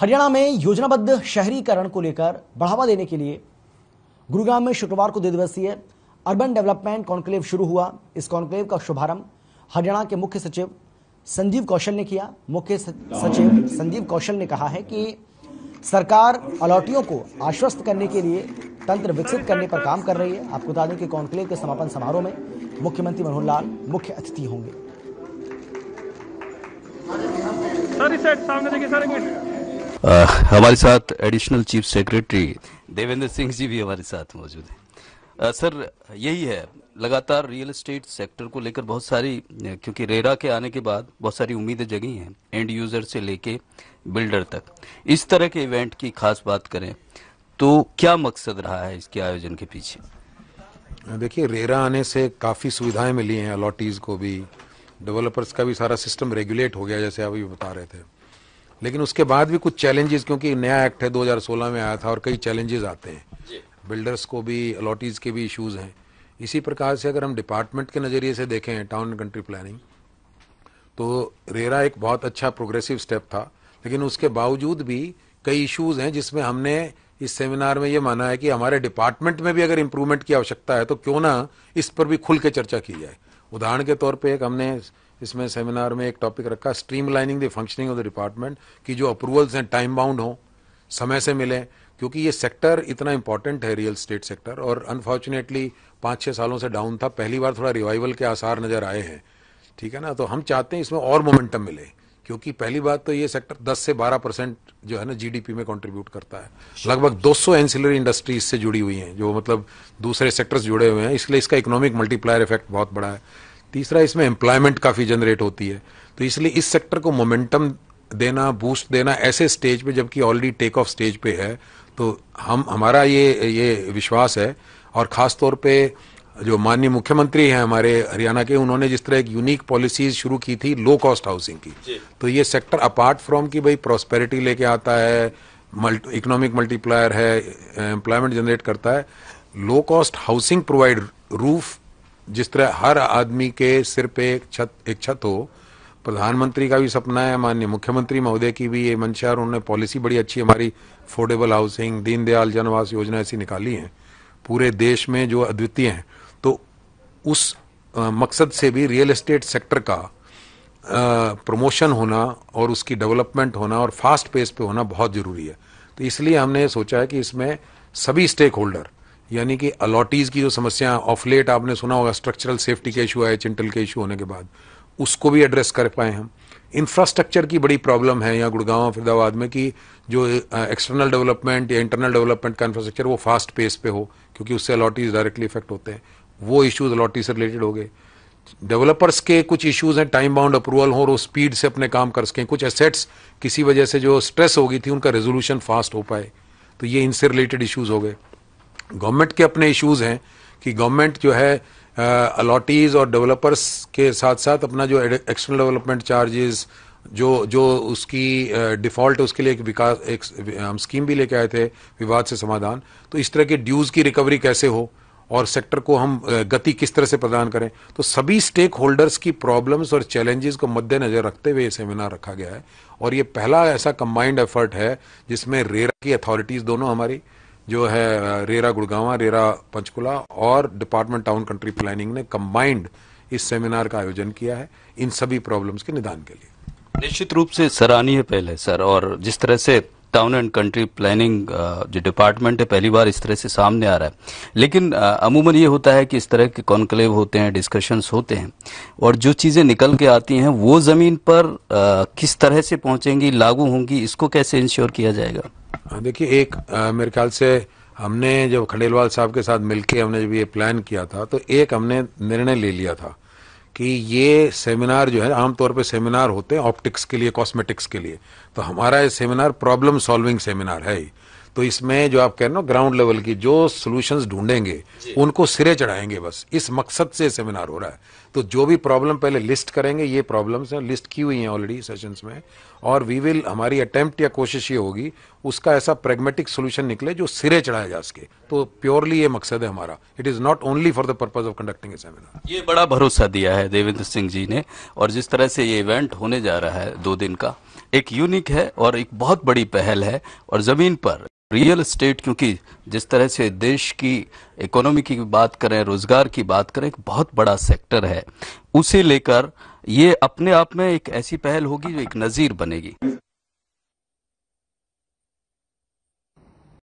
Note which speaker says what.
Speaker 1: हरियाणा में योजनाबद्ध शहरीकरण को लेकर बढ़ावा देने के लिए गुरुग्राम में शुक्रवार को दो दिवसीय अर्बन डेवलपमेंट कॉन्क्लेव शुरू हुआ इस कॉन्क्लेव का शुभारंभ हरियाणा के मुख्य सचिव संजीव कौशल ने किया मुख्य सचिव संजीव कौशल ने कहा है कि सरकार अलॉटियों को आश्वस्त करने के लिए तंत्र विकसित करने पर काम कर रही है आपको बता दें कि कॉन्क्लेव के समापन समारोह में मुख्यमंत्री मनोहर लाल मुख्य अतिथि होंगे सर सामने देखिए आ, हमारे साथ additional chief secretary Devendra Singh ji भी हमारे साथ मौजूद हैं सर यही है लगातार रियल एस्टेट सेक्टर को लेकर बहुत सारी क्योंकि रेरा के आने के बाद बहुत सारी उम्मीदें जगी हैं एंड यूजर से लेके बिल्डर तक इस तरह के इवेंट की खास बात करें तो क्या मकसद
Speaker 2: रहा है इसके आयोजन के पीछे देखिए रेरा आने से काफ़ी सुविधाएं मिली हैं अलॉटीज़ को भी डेवलपर्स का भी सारा सिस्टम रेगुलेट हो गया जैसे अभी बता रहे थे लेकिन उसके बाद भी कुछ चैलेंजेस क्योंकि नया एक्ट है 2016 में आया था और कई चैलेंजेस आते हैं बिल्डर्स को भी अलॉटीज के भी इश्यूज हैं इसी प्रकार से अगर हम डिपार्टमेंट के नज़रिए से देखें टाउन एंड कंट्री प्लानिंग तो रेरा एक बहुत अच्छा प्रोग्रेसिव स्टेप था लेकिन उसके बावजूद भी कई इश्यूज हैं जिसमें हमने इस सेमिनार में ये माना है कि हमारे डिपार्टमेंट में भी अगर इम्प्रूवमेंट की आवश्यकता है तो क्यों ना इस पर भी खुल के चर्चा की जाए उदाहरण के तौर पर एक हमने इसमें सेमिनार में एक टॉपिक रखा streamlining the functioning of the department कि जो अप्रूवल्स हैं टाइम बाउंड हो समय से मिले क्योंकि ये सेक्टर इतना इंपॉर्टेंट है रियल स्टेट सेक्टर और अनफॉर्चुनेटली पांच छह सालों से डाउन था पहली बार थोड़ा रिवाइवल के आसार नज़र आए हैं ठीक है ना तो हम चाहते हैं इसमें और मोमेंटम मिले क्योंकि पहली बात तो ये सेक्टर 10 से 12 परसेंट जो है ना जीडीपी में कंट्रीब्यूट करता है लगभग 200 सौ एनसिलरी इंडस्ट्री इससे जुड़ी हुई हैं जो मतलब दूसरे सेक्टर्स जुड़े हुए हैं इसलिए इसका इकोनॉमिक मल्टीप्लायर इफेक्ट बहुत बड़ा है तीसरा इसमें एम्प्लॉयमेंट काफ़ी जनरेट होती है तो इसलिए इस सेक्टर को मोमेंटम देना बूस्ट देना ऐसे स्टेज पे जबकि ऑलरेडी टेक ऑफ स्टेज पे है तो हम हमारा ये ये विश्वास है और ख़ास तौर पे जो माननीय मुख्यमंत्री हैं हमारे हरियाणा के उन्होंने जिस तरह एक यूनिक पॉलिसीज शुरू की थी लो कॉस्ट हाउसिंग की तो ये सेक्टर अपार्ट फ्रॉम की भाई प्रॉस्पेरिटी लेके आता है इकोनॉमिक मल्टीप्लायर है एम्प्लॉयमेंट जनरेट करता है low cost housing provide roof जिस तरह हर आदमी के सिर पे एक छत एक छत हो प्रधानमंत्री का भी सपना है माननीय मुख्यमंत्री महोदय की भी ये मंशा और उन्होंने पॉलिसी बड़ी अच्छी हमारी अफोर्डेबल हाउसिंग दीनदयाल जनवास योजना ऐसी निकाली है पूरे देश में जो अद्वितीय हैं तो उस आ, मकसद से भी रियल एस्टेट सेक्टर का प्रमोशन होना और उसकी डेवलपमेंट होना और फास्ट पेस पे होना बहुत ज़रूरी है तो इसलिए हमने सोचा है कि इसमें सभी स्टेक होल्डर यानी कि अलॉटीज़ की जो समस्या ऑफ लेट आपने सुना होगा स्ट्रक्चरल सेफ्टी के इशू आए चिंटल के इशू होने के बाद उसको भी एड्रेस कर पाए हम इंफ्रास्ट्रक्चर की बड़ी प्रॉब्लम है यहाँ गुड़गांव फरीदाबाद में कि जो एक्सटर्नल डेवलपमेंट या इंटरनल डेवलपमेंट का इंफ्रास्ट्रक्चर वो फास्ट पेस पे हो क्योंकि उससे अलॉटीज डायरेक्टली इफेक्ट होते हैं वो इश्यूज अलॉटी से रिलेटेड हो गए डेवलपर्स के कुछ इश्यूज हैं टाइम बाउंड अप्रूवल हो और वो स्पीड से अपने काम कर सकें कुछ एसेट्स किसी वजह से जो स्ट्रेस हो गई थी उनका रेजोल्यूशन फास्ट हो पाए तो ये इनसे रिलेटेड इश्यूज हो गए गवर्नमेंट के अपने इश्यूज हैं कि गवर्नमेंट जो है अलॉटीज और डेवलपर्स के साथ साथ अपना जो एक्सटर्नल डेवलपमेंट चार्जेस जो जो उसकी डिफॉल्ट उसके लिए एक विकास एक हम स्कीम भी लेके आए थे विवाद से समाधान तो इस तरह के ड्यूज़ की रिकवरी कैसे हो और सेक्टर को हम गति किस तरह से प्रदान करें तो सभी स्टेक होल्डर्स की प्रॉब्लम्स और चैलेंजेस को मद्देनजर रखते हुए ये सेमिनार रखा गया है और ये पहला ऐसा कंबाइंड एफर्ट है जिसमें रेरा की अथॉरिटीज़ दोनों हमारी जो है रेरा गुड़गावा रेरा पंचकुला और डिपार्टमेंट टाउन कंट्री प्लानिंग ने कंबाइंड इस सेमिनार का आयोजन किया है इन सभी प्रॉब्लम्स के निदान के लिए
Speaker 1: निश्चित रूप से सराहनीय पहल है सर और जिस तरह से टाउन एंड कंट्री प्लानिंग जो डिपार्टमेंट है पहली बार इस तरह से सामने आ रहा है लेकिन uh, अमूमन ये होता है कि इस तरह के कॉन्क्लेव होते हैं डिस्कशंस होते हैं और जो चीज़ें निकल के आती हैं वो ज़मीन पर uh, किस तरह से पहुंचेंगी लागू होंगी इसको कैसे इंश्योर किया जाएगा
Speaker 2: हाँ, देखिए एक uh, मेरे ख्याल से हमने जब खंडेलवाल साहब के साथ मिलकर हमने जब ये प्लान किया था तो एक हमने निर्णय ले लिया था कि ये सेमिनार जो है आमतौर पे सेमिनार होते हैं ऑप्टिक्स के लिए कॉस्मेटिक्स के लिए तो हमारा ये सेमिनार प्रॉब्लम सॉल्विंग सेमिनार है तो इसमें जो आप कह रहे हो ग्राउंड लेवल की जो सोल्यूशन ढूंढेंगे उनको सिरे चढ़ाएंगे बस इस मकसद से सेमिनार हो रहा है तो जो भी प्रॉब्लम पहले लिस्ट करेंगे ये प्रॉब्लम्स हैं लिस्ट की हुई हैं ऑलरेडी सेशंस में और वी विल हमारी अटेम्प्ट या कोशिश ये होगी उसका ऐसा प्रेगमेटिक सोल्यूशन निकले जो सिरे चढ़ाया जा सके तो प्योरली ये मकसद है हमारा it is not only for the purpose of conducting a seminar
Speaker 1: ये बड़ा भरोसा दिया है देवेंद्र सिंह जी ने और जिस तरह से ये इवेंट होने जा रहा है दो दिन का एक यूनिक है और एक बहुत बड़ी पहल है और ज़मीन पर रियल स्टेट क्योंकि जिस तरह से देश की इकोनॉमी की बात करें रोजगार की बात करें एक बहुत बड़ा सेक्टर है उसे लेकर ये अपने आप में एक ऐसी पहल होगी जो एक नज़ीर बनेगी